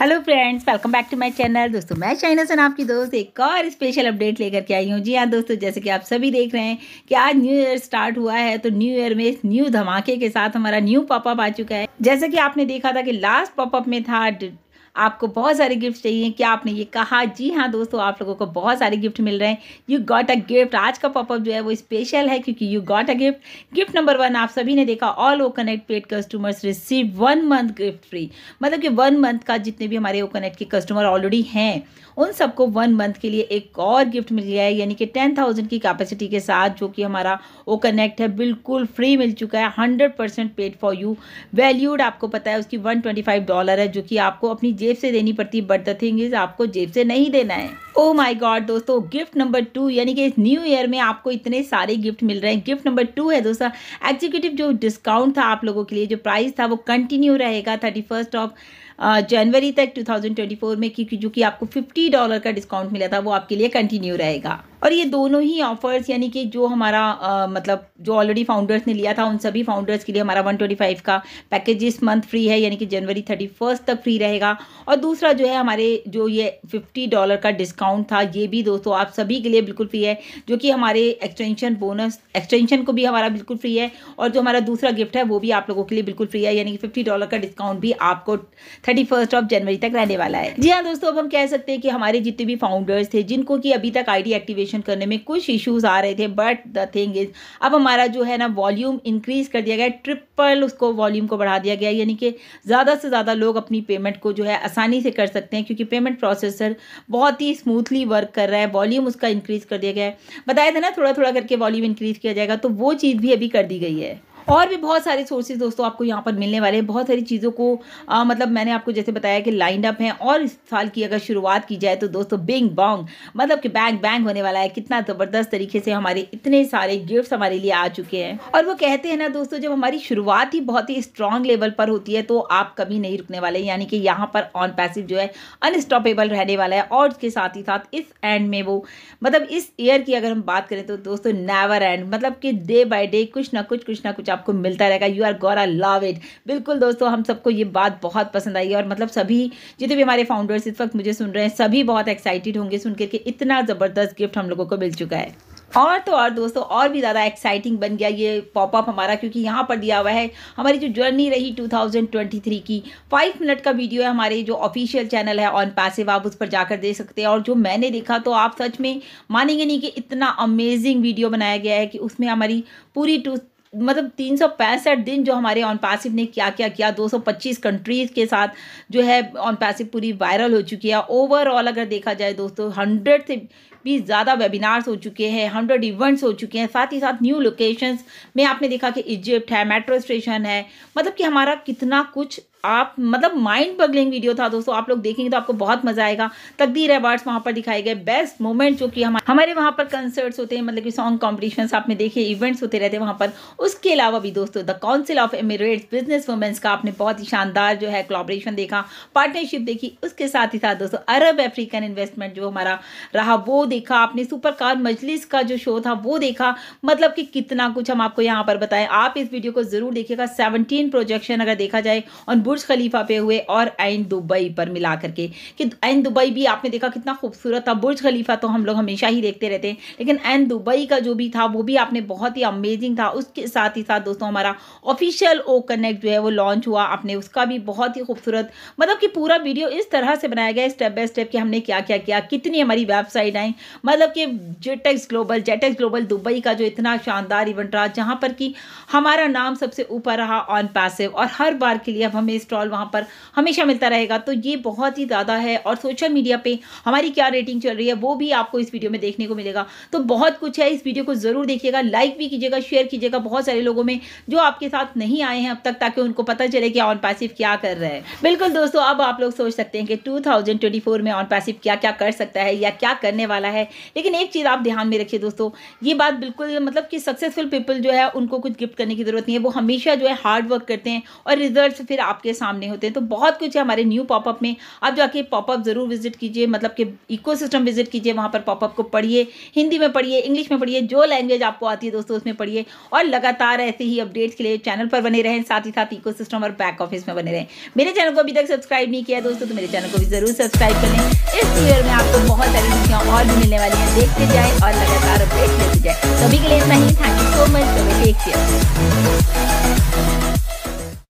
hello friends welcome back to my channel दोस्तों मैं China सन आपकी दोस्त एक और स्पेशल अपडेट लेकर के आई हूँ जी हाँ दोस्तों जैसे कि आप सभी देख रहे हैं कि आज न्यू ईयर स्टार्ट हुआ है तो न्यू ईयर में न्यू धमाके के साथ हमारा न्यू पॉपअप आ चुका है जैसे कि आपने देखा था कि लास्ट पॉपअप में था आपको बहुत सारे गिफ्ट चाहिए क्या आपने ये कहा जी हाँ दोस्तों आप लोगों को बहुत सारे गिफ्ट मिल रहे हैं यू गॉट अ गिफ्ट आज का पॉपअप जो है वो स्पेशल है क्योंकि you got a gift gift number one आप सभी ने देखा all O connect paid customers receive one month gift free मतलब कि वन मंथ का जितने भी हमारे ओ कनेक्ट के कस्टमर ऑलरेडी हैं उन सबको वन मंथ के लिए एक और गिफ्ट मिल गया है यानी कि टेन थाउजेंड की कैपेसिटी के साथ जो कि हमारा ओ कनेक्ट है बिल्कुल फ्री मिल चुका है hundred percent paid for you valued आपको पता है उसकी वन ट्वेंटी फाइव डॉलर है जो कि आपको अपनी जेब से देनी पड़ती है बट द थिंग इज़ आपको जेब से नहीं देना है ओ माय गॉड दोस्तों गिफ्ट नंबर टू यानी कि न्यू ईयर में आपको इतने सारे गिफ्ट मिल रहे हैं गिफ्ट नंबर टू है दोस्तों एग्जीक्यूटिव जो डिस्काउंट था आप लोगों के लिए जो प्राइस था वो कंटिन्यू रहेगा थर्टी फर्स्ट ऑफ जनवरी तक 2024 में क्योंकि जो कि आपको 50 डॉलर का डिस्काउंट मिला था वो आपके लिए कंटिन्यू रहेगा और ये दोनों ही ऑफर्स यानी कि जो हमारा आ, uh, मतलब जो ऑलरेडी फाउंडर्स ने लिया था उन सभी फाउंडर्स के लिए हमारा 125 का पैकेज इस मंथ फ्री है यानी कि जनवरी थर्टी तक फ्री रहेगा और दूसरा जो है हमारे जो ये फिफ्टी डॉलर का डिस्काउंट डिस्काउंट था ये भी दोस्तों आप सभी के लिए बिल्कुल फ्री है जो कि हमारे एक्सटेंशन बोनस एक्सटेंशन को भी हमारा बिल्कुल फ्री है और जो हमारा दूसरा गिफ्ट है वो भी आप लोगों के लिए बिल्कुल फ्री है यानी कि फिफ्टी डॉलर का डिस्काउंट भी आपको थर्टी फर्स्ट ऑफ जनवरी तक रहने वाला है जी हाँ दोस्तों अब हम कह सकते हैं कि हमारे जितने भी फाउंडर्स थे जिनको कि अभी तक आई एक्टिवेशन करने में कुछ इशूज आ रहे थे बट द थिंग इज अब हमारा जो है ना वॉल्यूम इंक्रीज कर दिया गया ट्रिपल उसको वॉल्यूम को बढ़ा दिया गया यानी कि ज़्यादा से ज़्यादा लोग अपनी पेमेंट को जो है आसानी से कर सकते हैं क्योंकि पेमेंट प्रोसेसर बहुत ही स्मूथ स्मूथली वर्क कर रहा है वॉल्यूम उसका इंक्रीज़ कर दिया गया है बताया था ना थोड़ा थोड़ा करके वॉल्यूम इंक्रीज़ किया जाएगा तो वो चीज़ भी अभी कर दी गई है और भी बहुत सारे सोर्सेज दोस्तों आपको यहाँ पर मिलने वाले हैं बहुत सारी चीज़ों को आ, मतलब मैंने आपको जैसे बताया कि लाइंड अप हैं और इस साल की अगर शुरुआत की जाए तो दोस्तों बिंग बॉन्ग मतलब कि बैंग बैंग होने वाला है कितना ज़बरदस्त तरीके से हमारे इतने सारे गिफ्ट हमारे लिए आ चुके हैं और वो कहते हैं ना दोस्तों जब हमारी शुरुआत ही बहुत ही स्ट्रांग लेवल पर होती है तो आप कभी नहीं रुकने वाले यानी कि यहाँ पर ऑन पैसिव जो है अनस्टॉपेबल रहने वाला है और उसके साथ ही साथ इस एंड में वो मतलब इस ईयर की अगर हम बात करें तो दोस्तों नेवर एंड मतलब कि डे बाय डे कुछ ना कुछ कुछ ना कुछ आप आपको मिलता रहेगा यू आर गोर आई लव इट बिल्कुल दोस्तों हम सबको ये बात बहुत पसंद आई है और मतलब सभी जितने भी हमारे फाउंडर्स इस वक्त मुझे सुन रहे हैं सभी बहुत एक्साइटेड होंगे सुन करके इतना ज़बरदस्त गिफ्ट हम लोगों को मिल चुका है और तो और दोस्तों और भी ज़्यादा एक्साइटिंग बन गया ये पॉपअप हमारा क्योंकि यहाँ पर दिया हुआ है हमारी जो जर्नी रही 2023 की फाइव मिनट का वीडियो है हमारे जो ऑफिशियल चैनल है ऑन पैसिव आप उस पर जाकर देख सकते हैं और जो मैंने देखा तो आप सच में मानेंगे नहीं कि इतना अमेजिंग वीडियो बनाया गया है कि उसमें हमारी पूरी टू मतलब तीन सौ पैंसठ दिन जो हमारे ऑन पैसिव ने क्या क्या किया दो सौ पच्चीस कंट्रीज़ के साथ जो है ऑन पैसिव पूरी वायरल हो चुकी है ओवरऑल अगर देखा जाए दोस्तों हंड्रेड से भी ज़्यादा वेबिनार्स हो चुके हैं हंड्रेड इवेंट्स हो चुके हैं साथ ही साथ न्यू लोकेशंस में आपने देखा कि इजिप्ट है मेट्रो स्टेशन है मतलब कि हमारा कितना कुछ आप मतलब माइंड बगलिंग वीडियो था दोस्तों आप लोग देखेंगे तो आपको बहुत मजा आएगा तकदीर अवार्ड्स वहां पर दिखाए गए बेस्ट मोमेंट जो कि हमारे हमारे वहां पर कंसर्ट्स होते हैं मतलब कि सॉन्ग कॉम्पिटिशन आपने देखे इवेंट्स होते रहते हैं वहां पर उसके अलावा भी दोस्तों the council of Emirates business women's का आपने बहुत ही शानदार जो है कोलाब्रेशन देखा पार्टनरशिप देखी उसके साथ ही साथ दोस्तों अरब अफ्रीकन इन्वेस्टमेंट जो हमारा रहा वो देखा आपने सुपर कार मजलिस का जो शो था वो देखा मतलब कि कितना कुछ हम आपको यहाँ पर बताएं आप इस वीडियो को जरूर देखिएगा सेवनटीन प्रोजेक्शन अगर देखा जाए और बुर्ज खलीफा पे हुए और एन दुबई पर मिला करके कि एन दुबई भी आपने देखा कितना खूबसूरत था बुर्ज खलीफा तो हम लोग हमेशा ही देखते रहते हैं लेकिन एन दुबई का जो भी था वो भी आपने बहुत ही अमेजिंग था उसके साथ ही साथ दोस्तों हमारा ऑफिशियल ओ कनेक्ट जो है वो लॉन्च हुआ आपने उसका भी बहुत ही खूबसूरत मतलब कि पूरा वीडियो इस तरह से बनाया गया स्टेप बाय स्टेप कि हमने क्या क्या किया कितनी हमारी वेबसाइट आई मतलब कि GITEX global GITEX global Dubai का जो इतना शानदार इवेंट रहा जहाँ पर कि हमारा नाम सबसे ऊपर रहा ऑन पैसिव और हर बार के लिए अब हमें ये स्टॉल वहाँ पर हमेशा मिलता रहेगा तो ये बहुत ही ज़्यादा है और सोशल मीडिया पर हमारी क्या रेटिंग चल रही है वो भी आपको इस वीडियो में देखने को मिलेगा तो बहुत कुछ है इस वीडियो को ज़रूर देखिएगा लाइक भी कीजिएगा शेयर कीजिएगा बहुत सारे लोगों में जो आपके साथ नहीं आए हैं अब तक ताकि उनको पता चले कि ऑन पैसिव क्या कर रहे हैं बिल्कुल दोस्तों अब आप लोग सोच सकते हैं कि 2024 में ऑन पैसिव क्या क्या कर सकता है या क्या करने वाला है लेकिन एक चीज़ आप ध्यान में रखिए दोस्तों ये बात बिल्कुल मतलब कि सक्सेसफुल पीपल जो है उनको कुछ गिफ्ट करने की ज़रूरत नहीं है वो हमेशा जो है हार्ड वर्क करते हैं और रिजल्ट फिर आपके आपके सामने होते हैं तो बहुत कुछ है हमारे न्यू पॉपअप में आप जाके पॉपअप ज़रूर विजिट कीजिए मतलब कि इको विजिट कीजिए वहाँ पर पॉपअप को पढ़िए हिंदी में पढ़िए इंग्लिश में पढ़िए जो लैंग्वेज आपको आती है दोस्तों उसमें पढ़िए और लगातार ऐसे ही अपडेट्स के लिए चैनल पर बने रहें साथ ही साथ इको और बैक ऑफिस में बने रहें मेरे चैनल को अभी तक सब्सक्राइब नहीं किया दोस्तों तो मेरे चैनल को भी ज़रूर सब्सक्राइब कर लें इस ईयर में आपको बहुत सारी खुशियाँ और भी मिलने वाली हैं देखते जाए और लगातार अपडेट लेते जाए सभी के लिए इतना ही thank you so much take care